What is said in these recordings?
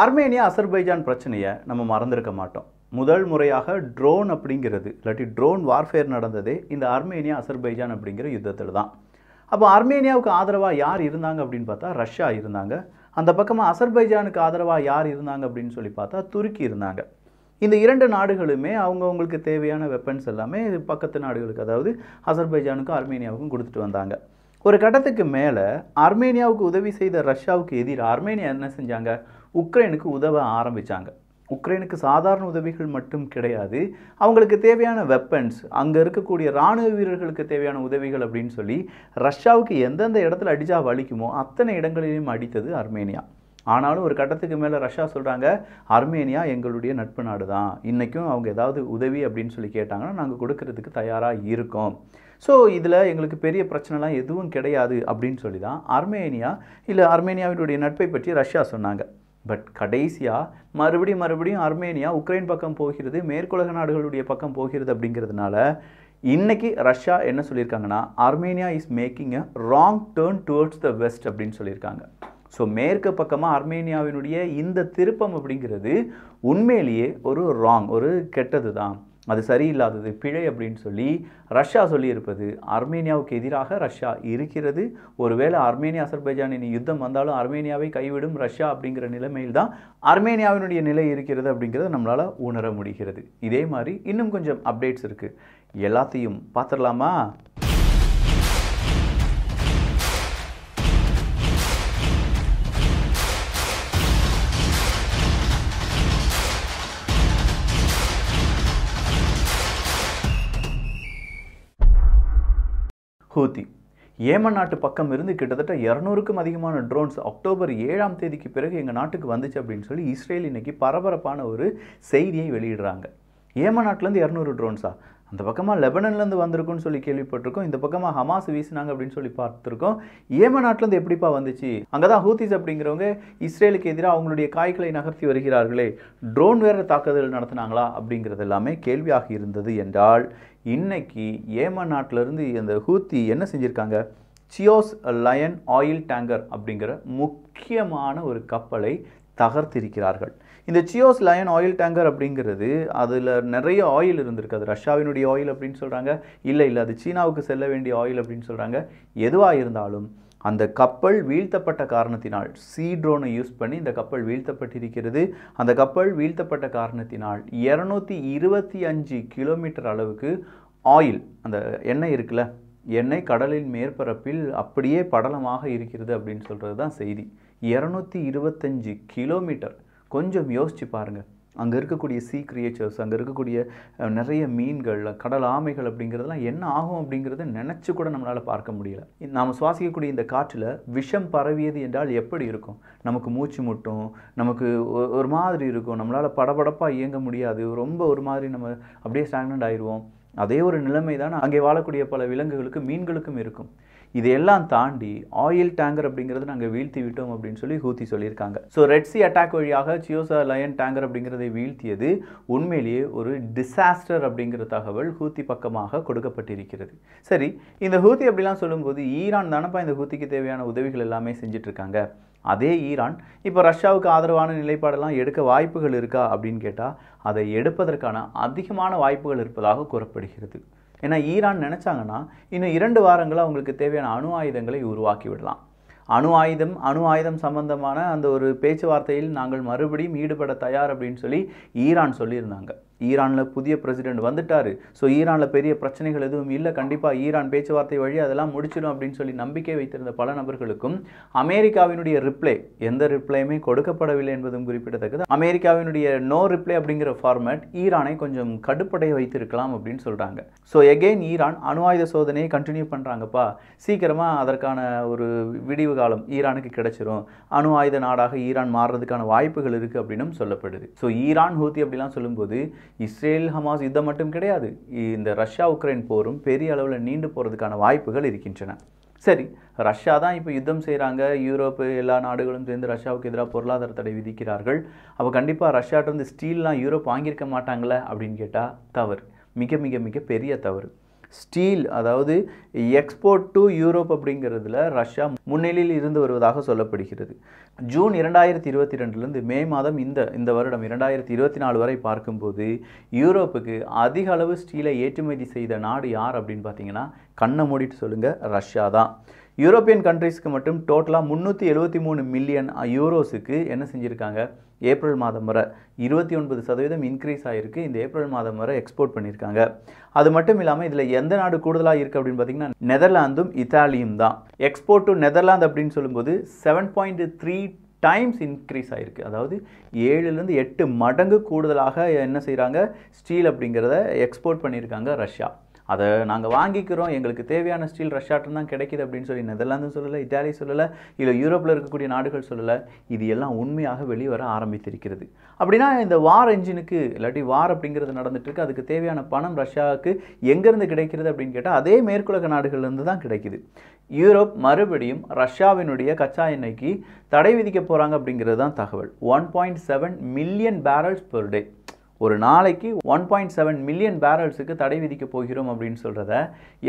அர்மேனியா அசர்பைஜான் பிரச்சனையை நம்ம மறந்துருக்க மாட்டோம் முதல் முறையாக ட்ரோன் அப்படிங்கிறது இல்லாட்டி ட்ரோன் வார்ஃபேர் நடந்ததே இந்த அர்மேனியா அசர்பைஜான் அப்படிங்கிற யுத்தத்தில் தான் அப்போ அர்மேனியாவுக்கு ஆதரவாக யார் இருந்தாங்க அப்படின்னு பார்த்தா ரஷ்யா இருந்தாங்க அந்த பக்கமாக அசர்பைஜானுக்கு ஆதரவாக யார் இருந்தாங்க அப்படின்னு சொல்லி பார்த்தா துருக்கி இருந்தாங்க இந்த இரண்டு நாடுகளுமே அவங்கவுங்களுக்கு தேவையான வெப்பன்ஸ் எல்லாமே பக்கத்து நாடுகளுக்கு அதாவது அசர்பைஜானுக்கும் அர்மேனியாவுக்கும் கொடுத்துட்டு வந்தாங்க ஒரு கட்டத்துக்கு மேலே அர்மேனியாவுக்கு உதவி செய்த ரஷ்யாவுக்கு எதிராக அர்மேனியா என்ன செஞ்சாங்க உக்ரைனுக்கு உதவ ஆரம்பித்தாங்க உக்ரைனுக்கு சாதாரண உதவிகள் மட்டும் கிடையாது அவங்களுக்கு தேவையான வெப்பன்ஸ் அங்கே இருக்கக்கூடிய இராணுவ வீரர்களுக்கு தேவையான உதவிகள் அப்படின்னு சொல்லி ரஷ்யாவுக்கு எந்தெந்த இடத்துல அடிச்சா வலிக்குமோ அத்தனை இடங்களிலும் அடித்தது அர்மேனியா ஆனாலும் ஒரு கட்டத்துக்கு மேலே ரஷ்யா சொல்கிறாங்க அர்மேனியா எங்களுடைய நட்பு நாடு தான் இன்றைக்கும் அவங்க ஏதாவது உதவி அப்படின்னு சொல்லி கேட்டாங்கன்னா நாங்கள் கொடுக்கறதுக்கு தயாராக இருக்கோம் ஸோ இதில் எங்களுக்கு பெரிய பிரச்சனைலாம் எதுவும் கிடையாது அப்படின்னு சொல்லி தான் அர்மேனியா இல்லை அர்மேனியாவினுடைய நட்பை பற்றி ரஷ்யா சொன்னாங்க பட் கடைசியாக மறுபடியும் மறுபடியும் அர்மேனியா உக்ரைன் பக்கம் போகிறது மேற்குலக நாடுகளுடைய பக்கம் போகிறது அப்படிங்கிறதுனால இன்றைக்கி ரஷ்யா என்ன சொல்லியிருக்காங்கன்னா Armenia is making a wrong turn towards the west அப்படின்னு சொல்லியிருக்காங்க ஸோ மேற்கு பக்கமாக அர்மேனியாவினுடைய இந்த திருப்பம் அப்படிங்கிறது உண்மையிலேயே ஒரு ராங் ஒரு கெட்டது தான் அது சரியில்லாதது பிழை அப்படின்னு சொல்லி ரஷ்யா சொல்லியிருப்பது அர்மேனியாவுக்கு எதிராக ரஷ்யா இருக்கிறது ஒருவேளை அர்மேனியா அசர்பைஜானின் யுத்தம் வந்தாலும் அர்மேனியாவை கைவிடும் ரஷ்யா அப்படிங்கிற நிலைமையில் தான் அர்மேனியாவினுடைய நிலை இருக்கிறது அப்படிங்கிறத நம்மளால் உணர முடிகிறது இதே மாதிரி இன்னும் கொஞ்சம் அப்டேட்ஸ் இருக்குது எல்லாத்தையும் பார்த்துடலாமா ஏமன் நாட்டு பக்கம் இருந்து கிட்டத்தட்ட இரநூறுக்கும் அதிகமான ட்ரோன்ஸ் அக்டோபர் ஏழாம் தேதிக்கு பிறகு எங்கள் நாட்டுக்கு வந்துச்சு அப்படின்னு சொல்லி இஸ்ரேல் இன்னைக்கு பரபரப்பான ஒரு செய்தியை வெளியிடுறாங்க ஏமன் நாட்டிலேருந்து இரநூறு ட்ரோன்ஸா அந்த பக்கமாக லெபனன்லேருந்து வந்திருக்குன்னு சொல்லி கேள்விப்பட்டிருக்கோம் இந்த பக்கமாக ஹமாஸ் வீசினாங்க அப்படின்னு சொல்லி பார்த்துருக்கோம் ஏம நாட்டிலேருந்து எப்படிப்பா வந்துச்சு அங்கே தான் ஹூத்திஸ் அப்படிங்கிறவங்க இஸ்ரேலுக்கு எதிராக அவங்களுடைய காய்களை நகர்த்தி வருகிறார்களே ட்ரோன் வேறு தாக்குதல் நடத்தினாங்களா அப்படிங்கிறது எல்லாமே கேள்வியாக இருந்தது என்றால் இன்னைக்கு ஏமன் நாட்டிலேருந்து இந்த ஹூத்தி என்ன செஞ்சுருக்காங்க சியோஸ் லயன் ஆயில் டேங்கர் அப்படிங்கிற முக்கியமான ஒரு கப்பலை தகர்த்திருக்கிறார்கள் இந்த சியோஸ் லயன் ஆயில் டேங்கர் அப்படிங்கிறது அதில் நிறைய ஆயில் இருந்திருக்கு அது ரஷ்யாவினுடைய ஆயில் அப்படின்னு சொல்கிறாங்க இல்லை இல்லை அது சீனாவுக்கு செல்ல வேண்டிய ஆயில் அப்படின்னு சொல்கிறாங்க எதுவாக இருந்தாலும் அந்த கப்பல் வீழ்த்தப்பட்ட காரணத்தினால் சீ ட்ரோனை யூஸ் பண்ணி இந்த கப்பல் வீழ்த்தப்பட்டிருக்கிறது அந்த கப்பல் வீழ்த்தப்பட்ட காரணத்தினால் இரநூத்தி இருபத்தி அஞ்சு கிலோமீட்டர் அளவுக்கு ஆயில் அந்த எண்ணெய் இருக்குல்ல எண்ணெய் கடலின் மேற்பரப்பில் அப்படியே படலமாக இருக்கிறது அப்படின்னு சொல்கிறது தான் செய்தி இரநூத்தி இருபத்தஞ்சு கிலோமீட்டர் கொஞ்சம் யோசித்து பாருங்கள் அங்கே இருக்கக்கூடிய சீ கிரியேச்சர்ஸ் அங்கே இருக்கக்கூடிய நிறைய மீன்கள் கடல் ஆமைகள் அப்படிங்கிறதுலாம் என்ன ஆகும் அப்படிங்கிறத நினச்சி கூட நம்மளால் பார்க்க முடியல நாம் சுவாசிக்கக்கூடிய இந்த காற்றில் விஷம் பரவியது என்றால் எப்படி இருக்கும் நமக்கு மூச்சு முட்டும் நமக்கு ஒரு மாதிரி இருக்கும் நம்மளால் படபடப்பாக இயங்க முடியாது ரொம்ப ஒரு மாதிரி நம்ம அப்படியே ஸ்டாக்னண்ட் ஆயிடுவோம் அதே ஒரு நிலைமை தான் அங்கே வாழக்கூடிய பல விலங்குகளுக்கு மீன்களுக்கும் இருக்கும் இதையெல்லாம் தாண்டி ஆயில் டேங்கர் அப்படிங்கிறது நாங்கள் வீழ்த்தி விட்டோம் அப்படின்னு சொல்லி ஹூத்தி சொல்லியிருக்காங்க ஸோ சி அட்டாக் வழியாக சியோசா லயன் டேங்கர் அப்படிங்கிறதை வீழ்த்தியது உண்மையிலேயே ஒரு டிசாஸ்டர் அப்படிங்கிற தகவல் ஹூத்தி பக்கமாக கொடுக்கப்பட்டிருக்கிறது சரி இந்த ஹூத்தி அப்படிலாம் சொல்லும்போது ஈரான் தானப்பா இந்த ஹூத்திக்கு தேவையான உதவிகள் எல்லாமே இருக்காங்க அதே ஈரான் இப்போ ரஷ்யாவுக்கு ஆதரவான நிலைப்பாடெல்லாம் எடுக்க வாய்ப்புகள் இருக்கா அப்படின்னு கேட்டால் அதை எடுப்பதற்கான அதிகமான வாய்ப்புகள் இருப்பதாக கூறப்படுகிறது ஏன்னா ஈரான் நினச்சாங்கன்னா இன்னும் இரண்டு வாரங்களில் அவங்களுக்கு தேவையான அணு ஆயுதங்களை உருவாக்கி விடலாம் அணு ஆயுதம் அணு ஆயுதம் சம்பந்தமான அந்த ஒரு பேச்சுவார்த்தையில் நாங்கள் மறுபடியும் ஈடுபட தயார் அப்படின்னு சொல்லி ஈரான் சொல்லியிருந்தாங்க ஈரானில் புதிய பிரசிடெண்ட் வந்துட்டார் ஸோ ஈரானில் பெரிய பிரச்சனைகள் எதுவும் இல்லை கண்டிப்பாக ஈரான் பேச்சுவார்த்தை வழி அதெல்லாம் முடிச்சிடும் அப்படின்னு சொல்லி நம்பிக்கை வைத்திருந்த பல நபர்களுக்கும் அமெரிக்காவினுடைய ரிப்ளை எந்த ரிப்ளையுமே கொடுக்கப்படவில்லை என்பதும் குறிப்பிடத்தக்கது அமெரிக்காவினுடைய நோ ரிப்ளை அப்படிங்கிற ஃபார்மேட் ஈரானை கொஞ்சம் கடுப்படைய வைத்திருக்கலாம் அப்படின்னு சொல்கிறாங்க ஸோ எகெயின் ஈரான் அணு ஆயுத சோதனையை கண்டினியூ பண்ணுறாங்கப்பா சீக்கிரமாக அதற்கான ஒரு விடிவு காலம் ஈரானுக்கு கிடைச்சிரும் அணு ஆயுத நாடாக ஈரான் மாறுறதுக்கான வாய்ப்புகள் இருக்குது அப்படின்னும் சொல்லப்படுது ஸோ ஈரான் ஹூத்தி அப்படிலாம் சொல்லும்போது இஸ்ரேல் ஹமாஸ் யுத்தம் மட்டும் கிடையாது இந்த ரஷ்யா உக்ரைன் போரும் பெரிய அளவில் நீண்டு போகிறதுக்கான வாய்ப்புகள் இருக்கின்றன சரி ரஷ்யா தான் இப்போ யுத்தம் செய்கிறாங்க யூரோப்பு எல்லா நாடுகளும் சேர்ந்து ரஷ்யாவுக்கு எதிராக பொருளாதார தடை விதிக்கிறார்கள் அப்போ கண்டிப்பாக ரஷ்யாட்டிருந்து ஸ்டீல்லாம் யூரோப் வாங்கியிருக்க மாட்டாங்களே அப்படின்னு கேட்டால் தவறு மிக மிக மிக பெரிய தவறு ஸ்டீல் அதாவது எக்ஸ்போர்ட் டு யூரோப் அப்படிங்கிறதுல ரஷ்யா முன்னிலையில் இருந்து வருவதாக சொல்லப்படுகிறது ஜூன் இரண்டாயிரத்தி இருபத்தி ரெண்டுலேருந்து மே மாதம் இந்த இந்த வருடம் இரண்டாயிரத்தி இருபத்தி நாலு வரை பார்க்கும்போது யூரோப்புக்கு அதிக அளவு ஸ்டீலை ஏற்றுமதி செய்த நாடு யார் அப்படின்னு பார்த்தீங்கன்னா கண்ணை மூடிட்டு சொல்லுங்கள் ரஷ்யா தான் யூரோப்பியன் கண்ட்ரீஸ்க்கு மட்டும் டோட்டலாக முந்நூற்றி எழுபத்தி மூணு மில்லியன் யூரோஸுக்கு என்ன செஞ்சுருக்காங்க ஏப்ரல் மாதம் வரை இருபத்தி ஒன்பது சதவீதம் இன்க்ரீஸ் ஆகிருக்கு இந்த ஏப்ரல் மாதம் வரை எக்ஸ்போர்ட் பண்ணியிருக்காங்க அது மட்டும் இல்லாமல் இதில் எந்த நாடு கூடுதலாக இருக்குது அப்படின்னு பார்த்தீங்கன்னா நெதர்லாந்தும் இத்தாலியும் தான் எக்ஸ்போர்ட் டு நெதர்லாந்து அப்படின்னு சொல்லும்போது seven point three times increase ஆகிருக்கு அதாவது ஏழுலேருந்து எட்டு மடங்கு கூடுதலாக என்ன செய்கிறாங்க ஸ்டீல் அப்படிங்கிறத எக்ஸ்போர்ட் பண்ணியிருக்காங்க ரஷ்யா அதை நாங்கள் வாங்கிக்கிறோம் எங்களுக்கு தேவையான ஸ்டீல் ரஷ்யாட்டம் தான் கிடைக்கிது அப்படின்னு சொல்லி நெதர்லாந்து சொல்லலை இட்டாலி சொல்லலை இல்லை யூரோப்பில் இருக்கக்கூடிய நாடுகள் சொல்லலை இது எல்லாம் உண்மையாக வெளிவர ஆரம்பித்திருக்கிறது அப்படின்னா இந்த வார் என்ஜினுக்கு இல்லாட்டி வார் அப்படிங்கிறது நடந்துட்டுருக்கு அதுக்கு தேவையான பணம் ரஷ்யாவுக்கு எங்கேருந்து கிடைக்கிறது அப்படின்னு கேட்டால் அதே மேற்குலக நாடுகள்லேருந்து தான் கிடைக்குது யூரோப் மறுபடியும் ரஷ்யாவினுடைய கச்சா எண்ணெய்க்கு தடை விதிக்க போகிறாங்க அப்படிங்கிறது தான் தகவல் one point seven million barrels per day ஒரு நாளைக்கு ஒன் பாயிண்ட் செவன் மில்லியன் பேரல்ஸுக்கு தடை விதிக்க போகிறோம் அப்படின்னு சொல்கிறத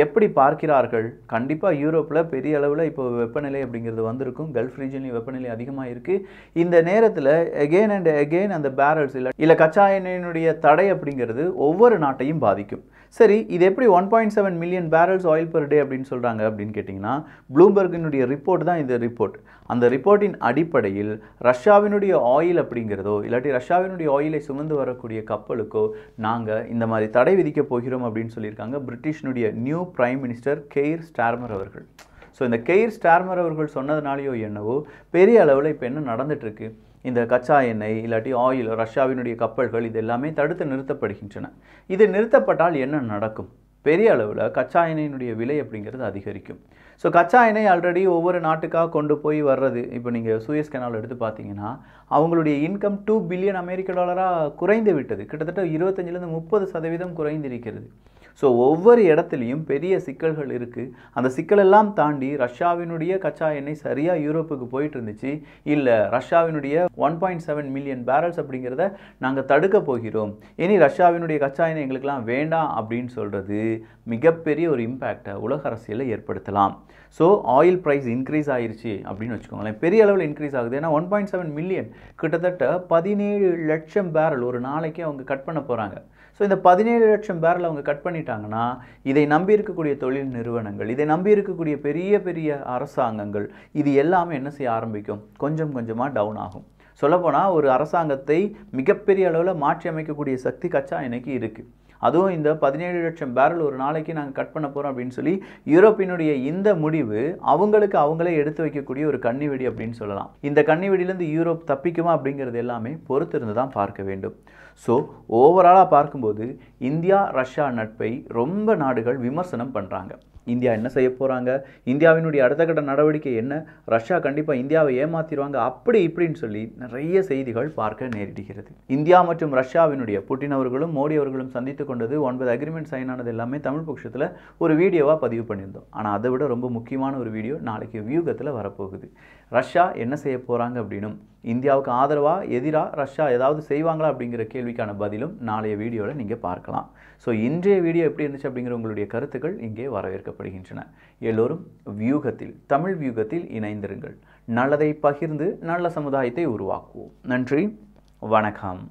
எப்படி பார்க்கிறார்கள் கண்டிப்பாக யூரோப்பில் பெரிய அளவில் இப்போ வெப்பநிலை அப்படிங்கிறது வந்திருக்கும் கல்ஃப் ரீஜன்லேயும் வெப்பநிலை அதிகமாக இருக்குது இந்த நேரத்தில் எகெயின் அண்ட் எகெயின் அந்த பேரல்ஸ் இல்லை இல்லை கச்சா எண்ணெயினுடைய தடை அப்படிங்கிறது ஒவ்வொரு நாட்டையும் பாதிக்கும் சரி இது எப்படி one point seven million barrels oil per day அப்படின்னு சொல்கிறாங்க அப்படின்னு கேட்டிங்கன்னா ப்ளூம்பர்கினுடைய ரிப்போர்ட் தான் இந்த ரிப்போர்ட் அந்த ரிப்போர்ட்டின் அடிப்படையில் ரஷ்யாவினுடைய ஆயில் அப்படிங்கிறதோ இல்லாட்டி ரஷ்யாவினுடைய ஆயிலை சுமந்து வரக்கூடிய வரக்கூடிய கப்பலுக்கோ நாங்கள் இந்த மாதிரி தடை விதிக்க போகிறோம் அப்படின்னு சொல்லியிருக்காங்க பிரிட்டிஷ்னுடைய new prime minister Keir Starmer அவர்கள் ஸோ இந்த கெய்ர் ஸ்டார்மர் அவர்கள் சொன்னதுனாலேயோ என்னவோ பெரிய அளவில் இப்போ என்ன நடந்துட்டுருக்கு இந்த கச்சா எண்ணெய் இல்லாட்டி ஆயில் ரஷ்யாவினுடைய கப்பல்கள் இது எல்லாமே தடுத்து நிறுத்தப்படுகின்றன இது நிறுத்தப்பட்டால் என்ன நடக்கும் பெரிய அளவில் கச்சா எண்ணெயினுடைய விலை அப்படிங்கிறது அதிகரிக்கும் ஸோ கச்சா எண்ணெய் ஆல்ரெடி ஒவ்வொரு நாட்டுக்காக கொண்டு போய் வர்றது இப்போ நீங்கள் சூயஸ் கெனால் எடுத்து பார்த்தீங்கன்னா அவங்களுடைய இன்கம் டூ பில்லியன் அமெரிக்க டாலராக குறைந்து விட்டது கிட்டத்தட்ட இருபத்தஞ்சிலேருந்து முப்பது சதவீதம் குறைந்திருக்கிறது ஸோ ஒவ்வொரு இடத்துலையும் பெரிய சிக்கல்கள் இருக்குது அந்த சிக்கலெல்லாம் தாண்டி ரஷ்யாவினுடைய கச்சா எண்ணெய் சரியாக யூரோப்புக்கு போயிட்டு இருந்துச்சு இல்லை ரஷ்யாவினுடைய one point seven million barrels அப்படிங்கிறத நாங்கள் தடுக்க போகிறோம் இனி ரஷ்யாவினுடைய கச்சா எண்ணெய் எங்களுக்கெல்லாம் வேண்டாம் அப்படின்னு சொல்கிறது மிகப்பெரிய ஒரு இம்பேக்டை உலக அரசியலில் ஏற்படுத்தலாம் ஸோ ஆயில் ப்ரைஸ் இன்க்ரீஸ் ஆயிடுச்சு அப்படின்னு வச்சுக்கோங்களேன் பெரிய அளவில் இன்க்ரீஸ் ஆகுது ஏன்னா ஒன் பாயிண்ட் செவன் மில்லியன் கிட்டத்தட்ட பதினேழு லட்சம் பேரல் ஒரு நாளைக்கு அவங்க கட் பண்ண போகிறாங்க ஸோ இந்த பதினேழு லட்சம் பேரில் அவங்க கட் பண்ணிட்டாங்கன்னா இதை நம்பி இருக்கக்கூடிய தொழில் நிறுவனங்கள் இதை நம்பி இருக்கக்கூடிய பெரிய பெரிய அரசாங்கங்கள் இது எல்லாமே என்ன செய்ய ஆரம்பிக்கும் கொஞ்சம் கொஞ்சமாக டவுன் ஆகும் சொல்லப்போனால் ஒரு அரசாங்கத்தை மிகப்பெரிய அளவில் மாற்றி அமைக்கக்கூடிய சக்தி கச்சா இன்றைக்கி இருக்குது அதுவும் இந்த பதினேழு லட்சம் பேரல் ஒரு நாளைக்கு நாங்கள் கட் பண்ண போகிறோம் அப்படின்னு சொல்லி யூரோப்பினுடைய இந்த முடிவு அவங்களுக்கு அவங்களே எடுத்து வைக்கக்கூடிய ஒரு கண்ணி வெடி அப்படின்னு சொல்லலாம் இந்த கண்ணி வெடியிலேருந்து யூரோப் தப்பிக்குமா அப்படிங்கிறது எல்லாமே பொறுத்திருந்து தான் பார்க்க வேண்டும் ஸோ ஓவராலாக பார்க்கும்போது இந்தியா ரஷ்யா நட்பை ரொம்ப நாடுகள் விமர்சனம் பண்ணுறாங்க இந்தியா என்ன செய்ய போகிறாங்க இந்தியாவினுடைய அடுத்த கட்ட நடவடிக்கை என்ன ரஷ்யா கண்டிப்பாக இந்தியாவை ஏமாத்திடுவாங்க அப்படி இப்படின்னு சொல்லி நிறைய செய்திகள் பார்க்க நேரிடுகிறது இந்தியா மற்றும் ரஷ்யாவினுடைய புட்டின் அவர்களும் மோடி அவர்களும் சந்தித்து கொண்டது ஒன்பது அக்ரிமெண்ட் சைன் ஆனது எல்லாமே தமிழ் பட்சத்தில் ஒரு வீடியோவாக பதிவு பண்ணியிருந்தோம் ஆனால் அதை விட ரொம்ப முக்கியமான ஒரு வீடியோ நாளைக்கு வியூகத்தில் வரப்போகுது ரஷ்யா என்ன செய்ய போகிறாங்க அப்படின்னும் இந்தியாவுக்கு ஆதரவாக எதிராக ரஷ்யா ஏதாவது செய்வாங்களா அப்படிங்கிற கேள்விக்கான பதிலும் நாளைய வீடியோவில் நீங்கள் பார்க்கலாம் ஸோ இன்றைய வீடியோ எப்படி இருந்துச்சு அப்படிங்கிற உங்களுடைய கருத்துக்கள் இங்கே வரவேற்கப்படுகின்றன எல்லோரும் வியூகத்தில் தமிழ் வியூகத்தில் இணைந்திருங்கள் நல்லதை பகிர்ந்து நல்ல சமுதாயத்தை உருவாக்குவோம் நன்றி வணக்கம்